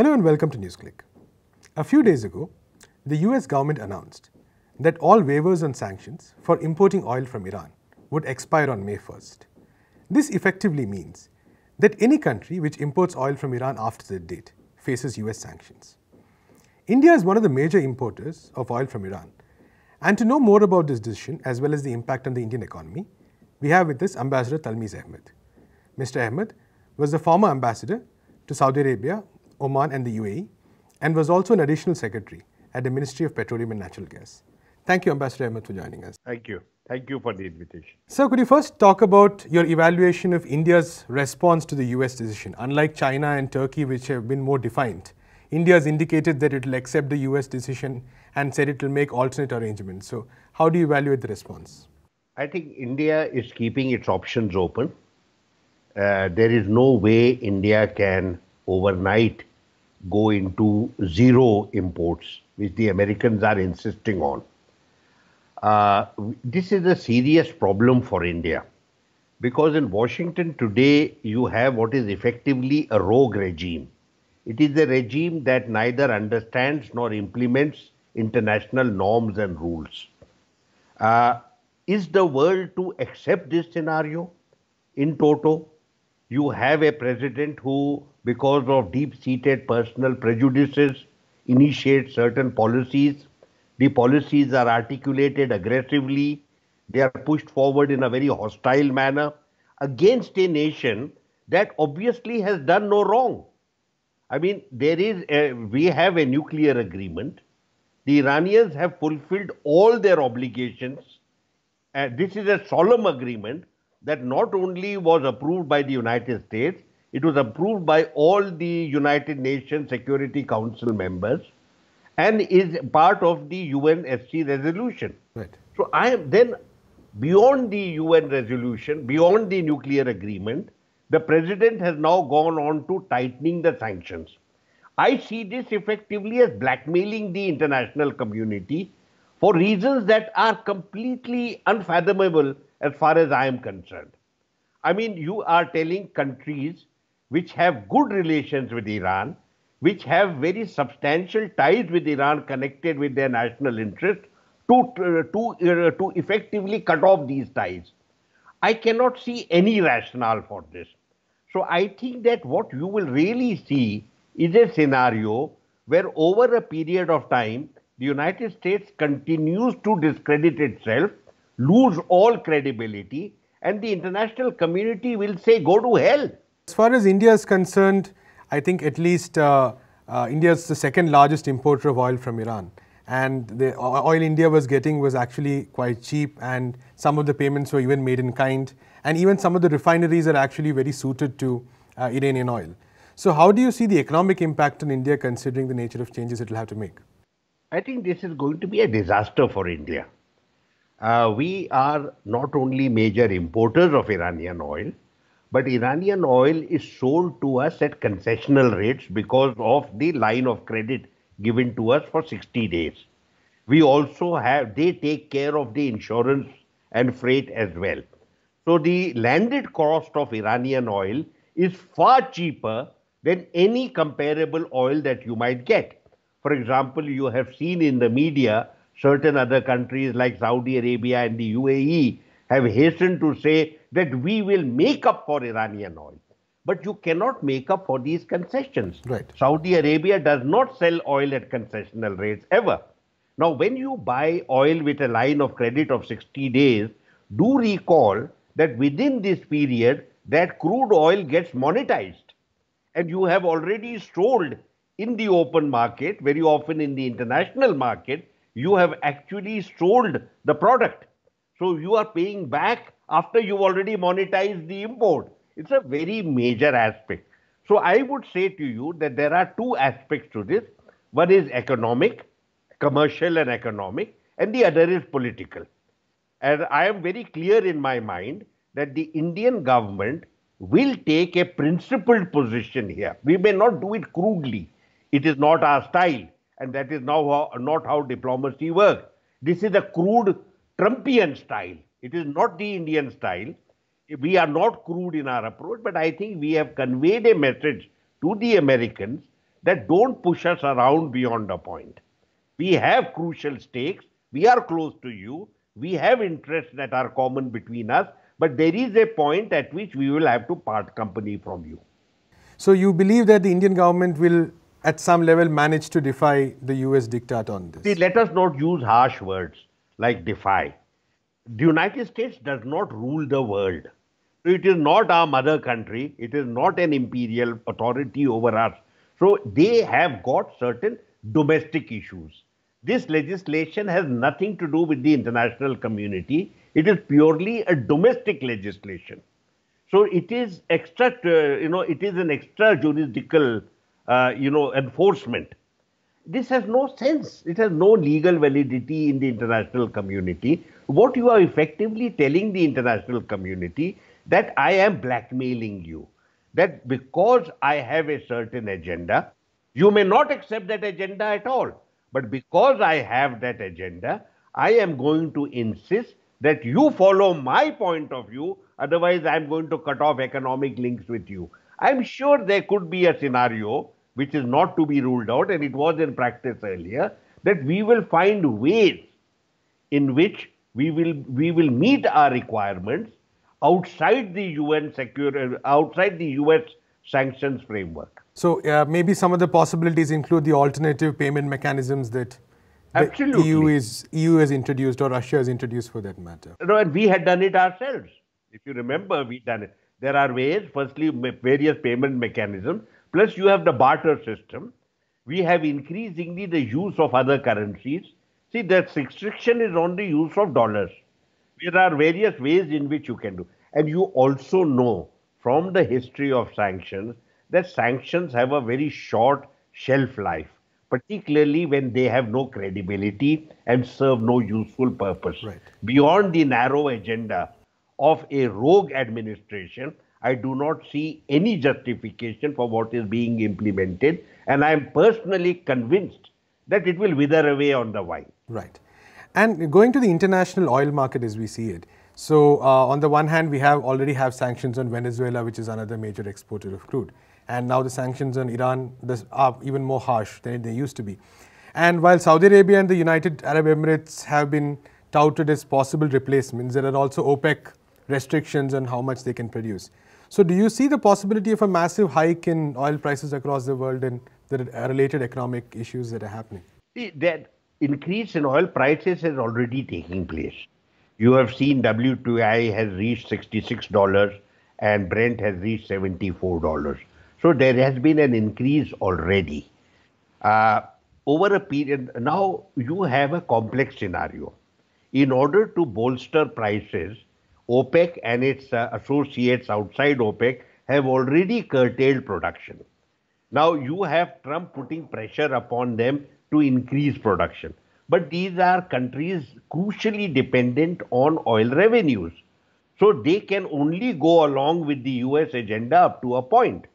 Hello and welcome to NewsClick. A few days ago, the US government announced that all waivers on sanctions for importing oil from Iran would expire on May 1st. This effectively means that any country which imports oil from Iran after that date faces US sanctions. India is one of the major importers of oil from Iran. And to know more about this decision as well as the impact on the Indian economy, we have with us Ambassador Talmiz Ahmed. Mr. Ahmed was the former ambassador to Saudi Arabia Oman and the UAE, and was also an additional secretary at the Ministry of Petroleum and Natural Gas. Thank you, Ambassador Ahmed, for joining us. Thank you. Thank you for the invitation. Sir, could you first talk about your evaluation of India's response to the US decision? Unlike China and Turkey, which have been more defined, India has indicated that it will accept the US decision and said it will make alternate arrangements. So, how do you evaluate the response? I think India is keeping its options open. Uh, there is no way India can overnight go into zero imports, which the Americans are insisting on. Uh, this is a serious problem for India because in Washington today you have what is effectively a rogue regime. It is a regime that neither understands nor implements international norms and rules. Uh, is the world to accept this scenario in toto? You have a president who because of deep seated personal prejudices, initiate certain policies. The policies are articulated aggressively, they are pushed forward in a very hostile manner against a nation that obviously has done no wrong. I mean, there is a, we have a nuclear agreement. The Iranians have fulfilled all their obligations. Uh, this is a solemn agreement that not only was approved by the United States, it was approved by all the United Nations Security Council members and is part of the UNSC resolution. Right. So I am then beyond the UN resolution, beyond the nuclear agreement, the president has now gone on to tightening the sanctions. I see this effectively as blackmailing the international community for reasons that are completely unfathomable as far as I am concerned. I mean, you are telling countries which have good relations with Iran, which have very substantial ties with Iran connected with their national interest, to, to, uh, to effectively cut off these ties. I cannot see any rationale for this. So I think that what you will really see is a scenario where over a period of time, the United States continues to discredit itself, lose all credibility, and the international community will say, go to hell. As far as India is concerned, I think at least uh, uh, India is the second largest importer of oil from Iran. And the oil India was getting was actually quite cheap, and some of the payments were even made in kind. And even some of the refineries are actually very suited to uh, Iranian oil. So, how do you see the economic impact on India considering the nature of changes it will have to make? I think this is going to be a disaster for India. Uh, we are not only major importers of Iranian oil, but Iranian oil is sold to us at concessional rates because of the line of credit given to us for 60 days. We also have, they take care of the insurance and freight as well. So the landed cost of Iranian oil is far cheaper than any comparable oil that you might get. For example, you have seen in the media certain other countries like Saudi Arabia and the UAE have hastened to say that we will make up for Iranian oil. But you cannot make up for these concessions. Right. Saudi Arabia does not sell oil at concessional rates ever. Now, when you buy oil with a line of credit of 60 days, do recall that within this period, that crude oil gets monetized. And you have already sold in the open market, very often in the international market, you have actually sold the product. So you are paying back after you've already monetized the import. It's a very major aspect. So I would say to you that there are two aspects to this. One is economic, commercial and economic, and the other is political. And I am very clear in my mind that the Indian government will take a principled position here. We may not do it crudely. It is not our style, and that is now not how diplomacy works. This is a crude Trumpian style. It is not the Indian style. We are not crude in our approach, but I think we have conveyed a message to the Americans that don't push us around beyond a point. We have crucial stakes. We are close to you. We have interests that are common between us, but there is a point at which we will have to part company from you. So, you believe that the Indian government will, at some level, manage to defy the US diktat on this? See, let us not use harsh words like Defy. The United States does not rule the world. it is not our mother country. It is not an imperial authority over us. So they have got certain domestic issues. This legislation has nothing to do with the international community. It is purely a domestic legislation. So it is extra, uh, you know, it is an extra jurisdictional, uh, you know, enforcement this has no sense. It has no legal validity in the international community. What you are effectively telling the international community that I am blackmailing you, that because I have a certain agenda, you may not accept that agenda at all. But because I have that agenda, I am going to insist that you follow my point of view, otherwise, I'm going to cut off economic links with you. I'm sure there could be a scenario which is not to be ruled out, and it was in practice earlier, that we will find ways in which we will we will meet our requirements outside the UN secure outside the US sanctions framework. So uh, maybe some of the possibilities include the alternative payment mechanisms that the EU is EU has introduced or Russia has introduced for that matter. No, and we had done it ourselves. If you remember, we done it. There are ways. Firstly, various payment mechanisms. Plus, you have the barter system. We have increasingly the use of other currencies. See, that restriction is on the use of dollars. There are various ways in which you can do. And you also know from the history of sanctions that sanctions have a very short shelf life, particularly when they have no credibility and serve no useful purpose. Right. Beyond the narrow agenda of a rogue administration I do not see any justification for what is being implemented. And I am personally convinced that it will wither away on the vine. Right. And going to the international oil market as we see it. So uh, on the one hand, we have already have sanctions on Venezuela, which is another major exporter of crude. And now the sanctions on Iran are even more harsh than they used to be. And while Saudi Arabia and the United Arab Emirates have been touted as possible replacements, there are also OPEC restrictions on how much they can produce. So do you see the possibility of a massive hike in oil prices across the world and the uh, related economic issues that are happening? that increase in oil prices is already taking place. You have seen WTI has reached $66 and Brent has reached $74. So there has been an increase already. Uh, over a period, now you have a complex scenario. In order to bolster prices, OPEC and its uh, associates outside OPEC have already curtailed production. Now you have Trump putting pressure upon them to increase production. But these are countries crucially dependent on oil revenues. So they can only go along with the US agenda up to a point.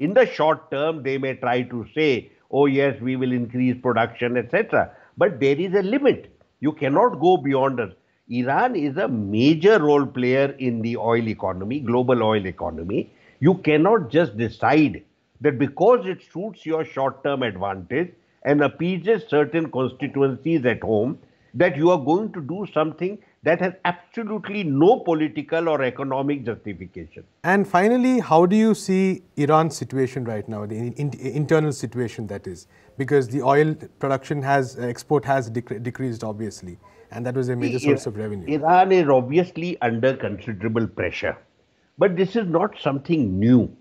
In the short term, they may try to say, oh, yes, we will increase production, etc. But there is a limit. You cannot go beyond us. Iran is a major role player in the oil economy, global oil economy. You cannot just decide that because it suits your short term advantage and appeases certain constituencies at home, that you are going to do something that has absolutely no political or economic justification. And finally, how do you see Iran's situation right now, the in, internal situation that is, because the oil production has, export has dec decreased obviously and that was a major See, source of revenue. Iran is obviously under considerable pressure, but this is not something new.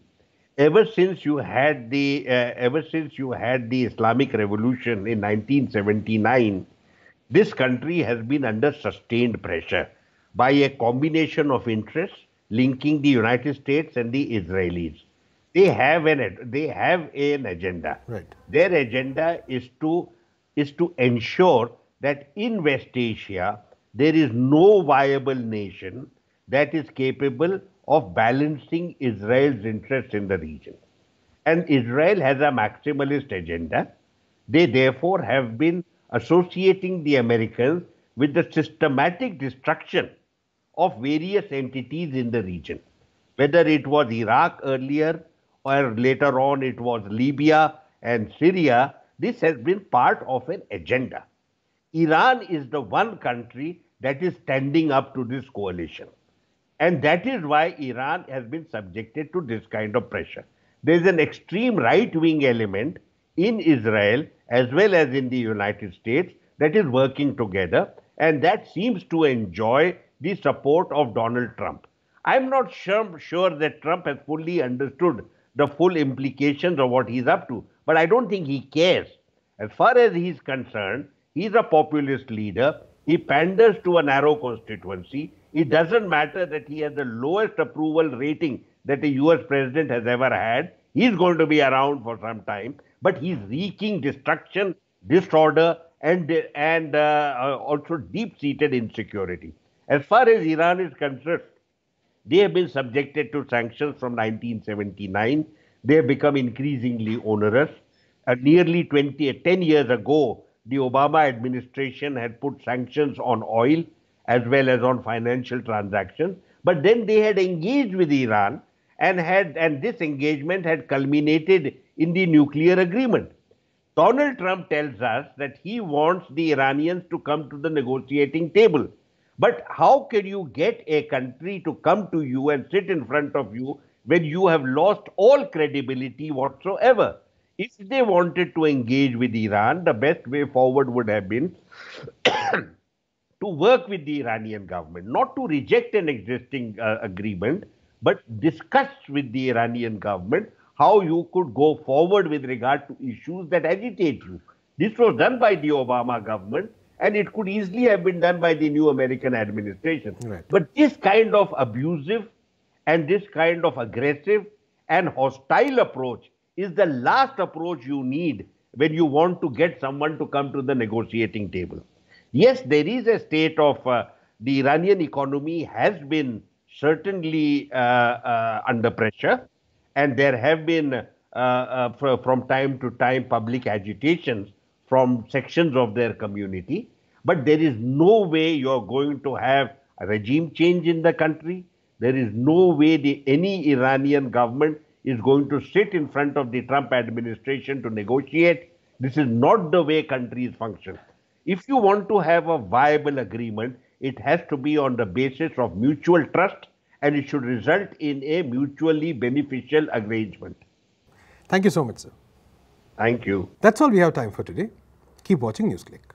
Ever since you had the uh, ever since you had the Islamic Revolution in 1979, this country has been under sustained pressure by a combination of interests linking the United States and the Israelis. They have an they have an agenda. Right. Their agenda is to is to ensure that in West Asia, there is no viable nation that is capable of balancing Israel's interests in the region. And Israel has a maximalist agenda. They therefore have been associating the Americans with the systematic destruction of various entities in the region, whether it was Iraq earlier or later on it was Libya and Syria. This has been part of an agenda. Iran is the one country that is standing up to this coalition. And that is why Iran has been subjected to this kind of pressure. There is an extreme right wing element in Israel as well as in the United States that is working together and that seems to enjoy the support of Donald Trump. I'm not sure, sure that Trump has fully understood the full implications of what he's up to, but I don't think he cares. As far as he's concerned, He's a populist leader. He panders to a narrow constituency. It doesn't matter that he has the lowest approval rating that a US president has ever had. He's going to be around for some time, but he's wreaking destruction, disorder, and, and uh, uh also deep seated insecurity. As far as Iran is concerned, they have been subjected to sanctions from 1979. They have become increasingly onerous. Uh, nearly 20, uh, 10 years ago, the Obama administration had put sanctions on oil as well as on financial transactions. But then they had engaged with Iran and had and this engagement had culminated in the nuclear agreement. Donald Trump tells us that he wants the Iranians to come to the negotiating table. But how can you get a country to come to you and sit in front of you when you have lost all credibility whatsoever? if they wanted to engage with Iran, the best way forward would have been to work with the Iranian government, not to reject an existing uh, agreement, but discuss with the Iranian government how you could go forward with regard to issues that agitate you. This was done by the Obama government and it could easily have been done by the new American administration. Right. But this kind of abusive and this kind of aggressive and hostile approach is the last approach you need when you want to get someone to come to the negotiating table. Yes, there is a state of uh, the Iranian economy has been certainly uh, uh, under pressure, and there have been uh, uh, for, from time to time public agitations from sections of their community. But there is no way you're going to have a regime change in the country. There is no way the, any Iranian government is going to sit in front of the Trump administration to negotiate. This is not the way countries function. If you want to have a viable agreement, it has to be on the basis of mutual trust and it should result in a mutually beneficial arrangement. Thank you so much, sir. Thank you. That's all we have time for today. Keep watching NewsClick.